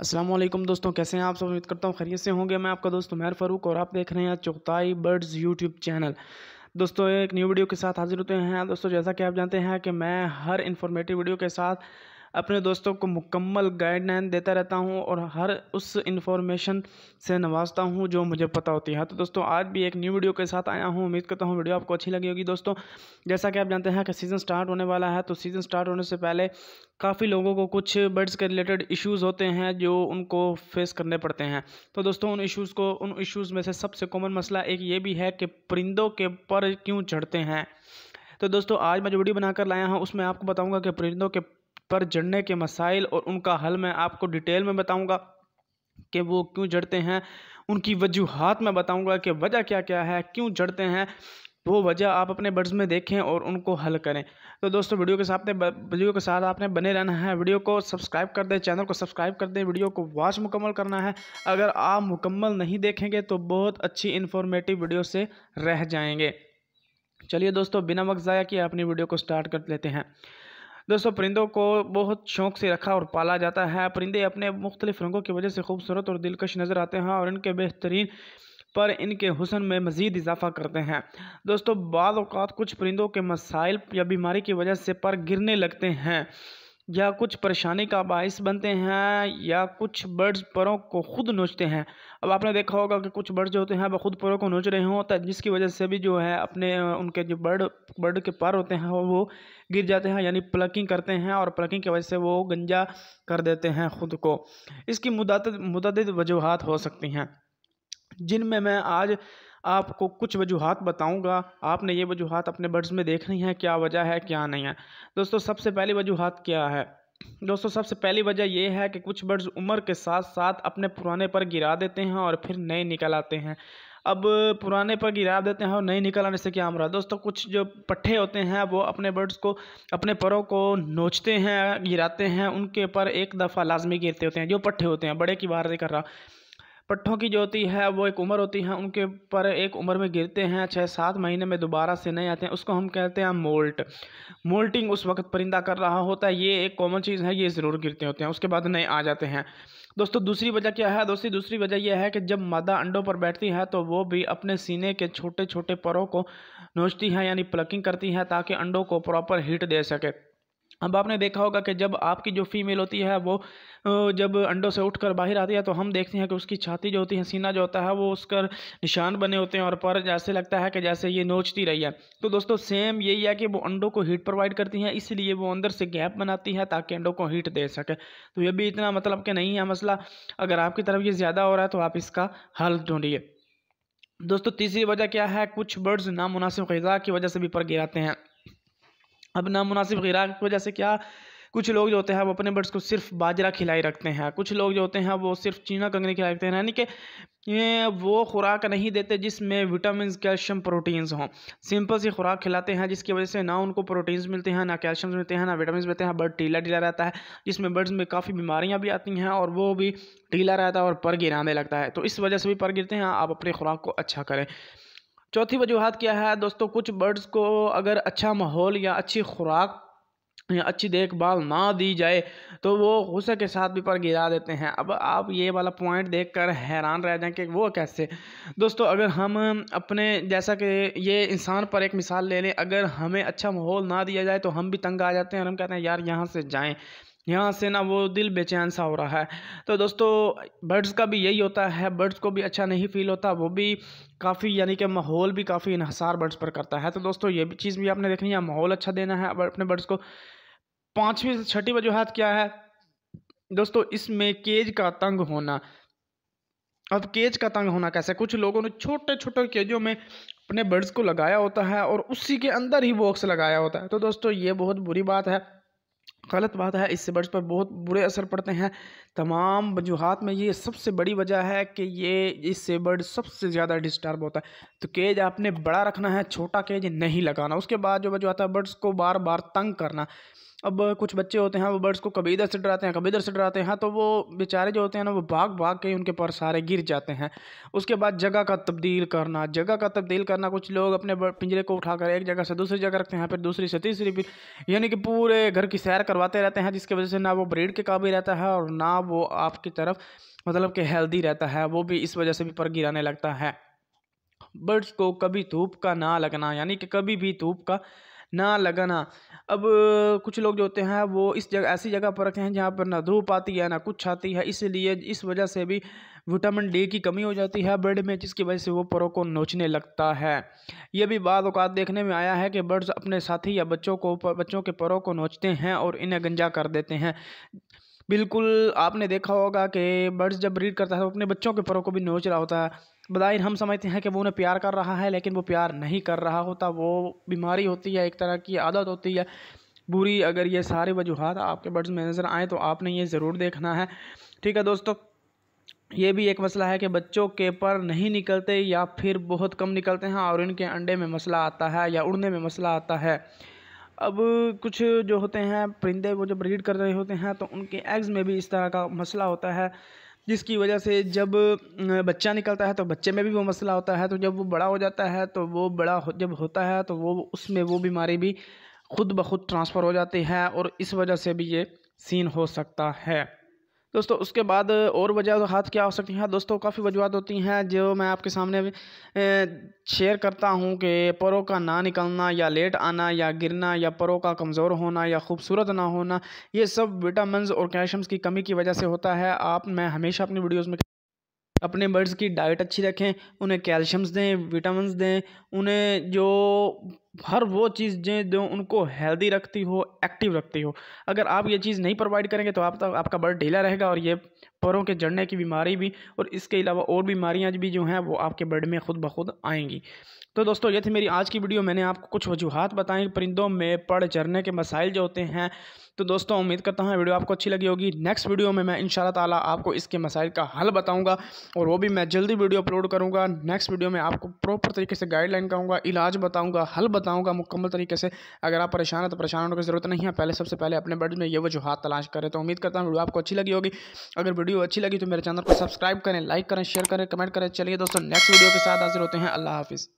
असलम दोस्तों कैसे हैं आप सब उम्मीद करता हूँ खैरियत से होंगे मैं आपका दोस्त उमेर फ़ारूक और आप देख रहे हैं चौथाई बर्ड्स यूट्यूब चैनल दोस्तों एक न्यू वीडियो के साथ हाजिर होते हैं दोस्तों जैसा कि आप जानते हैं कि मैं हर इन्फॉर्मेटिव वीडियो के साथ अपने दोस्तों को मुकम्मल गाइडलाइन देता रहता हूँ और हर उस इन्फॉर्मेशन से नवाजता हूँ जो मुझे पता होती है हाँ, तो दोस्तों आज भी एक न्यू वीडियो के साथ आया हूँ उम्मीद करता हूँ वीडियो आपको अच्छी लगी होगी दोस्तों जैसा कि आप जानते हैं कि सीज़न स्टार्ट होने वाला है तो सीज़न स्टार्ट होने से पहले काफ़ी लोगों को कुछ बर्ड्स के रिलेटेड इशूज़ होते हैं जो उनको फेस करने पड़ते हैं तो दोस्तों उन इशूज़ को उन इशूज़ में से सबसे कॉमन मसला एक ये भी है कि परिंदों के पर क्यों चढ़ते हैं तो दोस्तों आज मैं जो वीडियो बनाकर लाया हूँ उसमें आपको बताऊंगा कि परिंदों के पर जड़ने के मसाइल और उनका हल मैं आपको डिटेल में बताऊंगा कि वो क्यों जड़ते हैं उनकी वजूहत में बताऊंगा कि वजह क्या क्या है क्यों जड़ते हैं वो वजह आप अपने बर्ड्स में देखें और उनको हल करें तो दोस्तों वीडियो के साथ वीडियो के साथ आपने बने रहना है वीडियो को सब्सक्राइब कर दें चैनल को सब्सक्राइब कर दें वीडियो को वॉच मुकम्मल करना है अगर आप मुकम्मल नहीं देखेंगे तो बहुत अच्छी इन्फॉर्मेटिव वीडियो से रह जाएंगे चलिए दोस्तों बिना वक्त ज़ाया किए अपनी वीडियो को स्टार्ट कर लेते हैं दोस्तों परिंदों को बहुत शौक से रखा और पाला जाता है परिंदे अपने मुख्तलिफ रंगों की वजह से खूबसूरत और दिलकश नज़र आते हैं और इनके बेहतरीन पर इनके हुसन में मज़ीद इजाफा करते हैं दोस्तों बाद कुछ परिंदों के मसाइल या बीमारी की वजह से पर गिरने लगते हैं या कुछ परेशानी का बायस बनते हैं या कुछ बर्ड्स परों को खुद नोचते हैं अब आपने देखा होगा कि कुछ बर्ड्स जो होते हैं वह खुद परों को नोच रहे हों जिसकी वजह से भी जो है अपने उनके जो बर्ड बर्ड के पर होते हैं वो गिर जाते हैं यानी प्लकिंग करते हैं और प्लकिंग की वजह से वो गंजा कर देते हैं खुद को इसकी मुदत मुतद वजूहत हो सकती हैं जिनमें मैं आज आपको कुछ वजूहत बताऊंगा आपने ये वजूहत अपने बर्ड्स में देखनी है क्या वजह है क्या नहीं है दोस्तों सबसे पहली वजूहत क्या है दोस्तों सबसे पहली वजह यह है कि कुछ बर्ड्स उम्र के साथ साथ अपने पुराने पर गिरा देते हैं और फिर नए निकल आते हैं अब पुराने पर गिरा देते हैं और नए निकल आने से क्या हम रहा दोस्तों कुछ जो पट्ठे होते हैं वो अपने बर्ड्स को अपने परों को नोचते हैं गिराते हैं उनके पर एक दफ़ा लाजमी गिरते होते हैं जो पट्ठे होते हैं बड़े की बार नहीं कर रहा पट्ठों की जो होती है वो एक उम्र होती है उनके पर एक उम्र में गिरते हैं छः सात महीने में दोबारा से नहीं आते हैं उसको हम कहते हैं मोल्ट मोल्टिंग उस वक्त परिंदा कर रहा होता है ये एक कॉमन चीज़ है ये ज़रूर गिरते होते हैं उसके बाद नए आ जाते हैं दोस्तों दूसरी वजह क्या है दोस्तों दूसरी वजह यह है कि जब मादा अंडों पर बैठती है तो वो भी अपने सीने के छोटे छोटे परों को नोचती है यानी प्लकिंग करती है ताकि अंडों को प्रॉपर हीट दे सके अब आपने देखा होगा कि जब आपकी जो फीमेल होती है वो जब अंडों से उठकर बाहर आती है तो हम देखते हैं कि उसकी छाती जो होती है सीना जो होता है वो उसका निशान बने होते हैं और पर जैसे लगता है कि जैसे ये नोचती रही है तो दोस्तों सेम यही है कि वो अंडों को हीट प्रोवाइड करती हैं इसलिए वो अंदर से गैप बनाती है ताकि अंडों को हीट दे सके तो ये भी इतना मतलब कि नहीं है मसला अगर आपकी तरफ ये ज़्यादा हो रहा है तो आप इसका हल ढूँढिए दोस्तों तीसरी वजह क्या है कुछ बर्ड्स नामनासिब गज़ा की वजह से भी पर गिराते हैं अब नामनासिब गिराक की वजह से क्या कुछ लोग जो होते हैं वो अपने बर्ड्स को सिर्फ बाजरा खिलाई रखते हैं कुछ लोग जो होते हैं वो सिर्फ चीना कंगनी खिलाई रखते हैं यानी कि वो खुराक नहीं देते जिसमें विटामिन कैल्शियम प्रोटीन्स हों सिंपल सी खुराक खिलाते हैं जिसकी वजह से ना उनको प्रोटीन्स मिलते हैं ना कैल्शियम मिलते हैं ना विटामिन मिलते हैं बर्ड टीला ढीला रहता है जिसमें बर्ड्स में काफ़ी बीमारियाँ भी आती हैं और वो भी ढीला रहता है और पर गिराने लगता है तो इस वजह से भी पर गिरते हैं आप अपनी खुराक को अच्छा करें चौथी वजूहत क्या है दोस्तों कुछ बर्ड्स को अगर अच्छा माहौल या अच्छी खुराक या अच्छी देखभाल ना दी जाए तो वो गुस्से के साथ भी पर गिरा देते हैं अब आप ये वाला पॉइंट देखकर हैरान रह जाएं कि वो कैसे दोस्तों अगर हम अपने जैसा कि ये इंसान पर एक मिसाल ले लें अगर हमें अच्छा माहौल ना दिया जाए तो हम भी तंग आ जाते हैं और हम कहते हैं यार यहाँ से जाएँ यहाँ से ना वो दिल बेचैन सा हो रहा है तो दोस्तों बर्ड्स का भी यही होता है बर्ड्स को भी अच्छा नहीं फील होता वो भी काफ़ी यानी कि माहौल भी काफ़ी इनहसार बर्ड्स पर करता है तो दोस्तों ये भी चीज़ भी आपने देखनी है माहौल अच्छा देना है अपने बर्ड्स को पाँचवीं से छठी वजूहत क्या है दोस्तों इसमें केज का तंग होना अब केज का तंग होना कैसे कुछ लोगों ने छोटे छोटे केजों में अपने बर्ड्स को लगाया होता है और उसी के अंदर ही बॉक्स लगाया होता है तो दोस्तों ये बहुत बुरी बात है गलत बात है इससे बर्ड्स पर बहुत बुरे असर पड़ते हैं तमाम वजूहत में ये सबसे बड़ी वजह है कि ये इससे बर्ड सबसे ज़्यादा डिस्टर्ब होता है तो केज आपने बड़ा रखना है छोटा केज नहीं लगाना उसके बाद जो वजह आता है बर्ड्स को बार बार तंग करना अब कुछ बच्चे होते हैं वो बर्ड्स को कभी इधर से डराते हैं कभी इधर से डराते हैं हाँ, तो वो बेचारे जो होते हैं ना वो भाग भाग के उनके पर सारे गिर जाते हैं उसके बाद जगह का तब्दील करना जगह का तब्दील करना कुछ लोग अपने पिंजरे को उठाकर एक जगह से दूसरी जगह रखते हैं फिर दूसरी से तीसरी फिर यानी कि पूरे घर की सैर करवाते रहते हैं जिसकी वजह से ना वो ब्रीड के काबिल रहता है और ना वो आपकी तरफ मतलब कि हेल्दी रहता है वो भी इस वजह से भी पर गिराने लगता है बर्ड्स को कभी धूप का ना लगना यानी कि कभी भी धूप का ना लगाना अब कुछ लोग जो होते हैं वो इस जगह ऐसी जगह पर रखे हैं जहाँ पर ना धूप आती है ना कुछ आती है इसलिए इस वजह से भी विटामिन डी की कमी हो जाती है बर्ड में जिसकी वजह से वो परों को नोचने लगता है ये भी बाद अवकात देखने में आया है कि बर्ड्स अपने साथी या बच्चों को बच्चों के परों को नोचते हैं और इन्हें गंजा कर देते हैं बिल्कुल आपने देखा होगा कि बर्ड्स जब ब्रीड करता है तो अपने बच्चों के परों को भी नोच रहा होता है बदायन हम समझते हैं कि वो उन्हें प्यार कर रहा है लेकिन वो प्यार नहीं कर रहा होता वो बीमारी होती है एक तरह की आदत होती है बुरी अगर ये सारे वजूहत आपके बर्ड्स में नज़र आएँ तो आपने ये ज़रूर देखना है ठीक है दोस्तों ये भी एक मसला है कि बच्चों के पर नहीं निकलते या फिर बहुत कम निकलते हैं और इनके अंडे में मसला आता है या उड़ने में मसला आता है अब कुछ जो होते हैं परिंदे वो जब ब्रीड कर रहे होते हैं तो उनके एग्ज़ में भी इस तरह का मसला होता है जिसकी वजह से जब बच्चा निकलता है तो बच्चे में भी वो मसला होता है तो जब वो बड़ा हो जाता है तो वो बड़ा हो, जब होता है तो वो उसमें वो बीमारी भी खुद ब खुद ट्रांसफ़र हो जाती है और इस वजह से भी ये सीन हो सकता है दोस्तों उसके बाद और वजह हाथ क्या हो सकती हैं हाँ, दोस्तों काफ़ी वजूहत होती हैं जो मैं आपके सामने शेयर करता हूँ कि परों का ना निकलना या लेट आना या गिरना या परों का कमज़ोर होना या खूबसूरत ना होना ये सब विटामिन और कैल्शियम्स की कमी की वजह से होता है आप मैं हमेशा अपनी वीडियोज़ में अपने बर्ड्स की डाइट अच्छी रखें उन्हें कैल्शियम्स दें विटामस दें उन्हें जो हर वो चीज़ें जो उनको हेल्दी रखती हो एक्टिव रखती हो अगर आप ये चीज़ नहीं प्रोवाइड करेंगे तो आप आपका बर्ड ढीला रहेगा और ये परों के जड़ने की बीमारी भी और इसके अलावा और बीमारियाँ भी जो हैं वो आपके बर्ड में खुद ब खुद आएंगी तो दोस्तों ये थी मेरी आज की वीडियो मैंने आपको कुछ वजूहत बताएं परिंदों में पड़ चढ़ने के मसाइल जो होते हैं तो दोस्तों उम्मीद करता हूँ वीडियो आपको अच्छी लगी होगी नेक्स्ट वीडियो में मैं इन ताला आपको इसके मसाइल का हल बताऊँगा और वो भी मैं जल्दी वीडियो अपलोड करूँगा नेक्स्ट वीडियो में आपको प्रॉपर तरीके से गाइडलाइन कहूँगा इलाज बताऊँगा हल बताऊँगा बताऊंगा मुकम्मल तरीके से अगर आप परेशान हैं तो परेशान होने की ज़रूरत नहीं है पहले सबसे पहले अपने बर्ड में ये वजूहत तलाश करें तो उम्मीद करता हूँ वीडियो आपको अच्छी लगी होगी अगर वीडियो अच्छी लगी तो मेरे चैनल को सब्सक्राइब करें लाइक करें शेयर करें कमेंट करें चलिए दोस्तों नेक्स्ट वीडियो के साथ हाजिर होते हैं अल्लाह हाफिज़